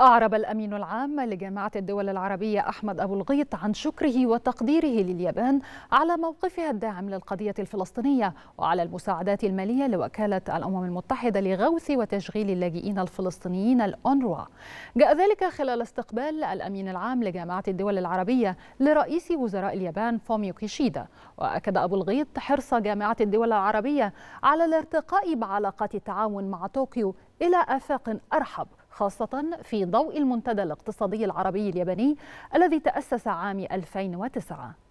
أعرب الأمين العام لجامعة الدول العربية أحمد أبو الغيط عن شكره وتقديره لليابان على موقفها الداعم للقضية الفلسطينية وعلى المساعدات المالية لوكالة الأمم المتحدة لغوث وتشغيل اللاجئين الفلسطينيين الأونروا جاء ذلك خلال استقبال الأمين العام لجامعة الدول العربية لرئيس وزراء اليابان فوميو كيشيدا وأكد أبو الغيط حرص جامعة الدول العربية على الارتقاء بعلاقات التعاون مع طوكيو إلى آفاق أرحب خاصة في ضوء المنتدى الاقتصادي العربي الياباني الذي تأسس عام 2009